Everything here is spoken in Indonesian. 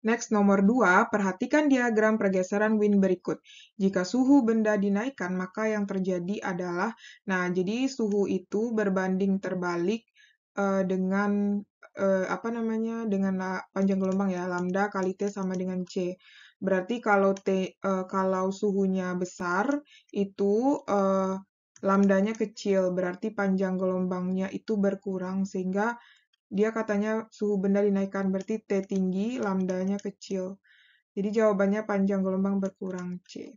Next, nomor 2, perhatikan diagram pergeseran Wien berikut. Jika suhu benda dinaikkan, maka yang terjadi adalah, nah, jadi suhu itu berbanding terbalik uh, dengan, uh, apa namanya, dengan panjang gelombang ya, lambda kali T sama dengan C. Berarti kalau T, uh, kalau suhunya besar, itu uh, lambdanya kecil, berarti panjang gelombangnya itu berkurang, sehingga dia katanya suhu benda dinaikkan, berarti T tinggi, lambdanya kecil. Jadi jawabannya panjang gelombang berkurang C.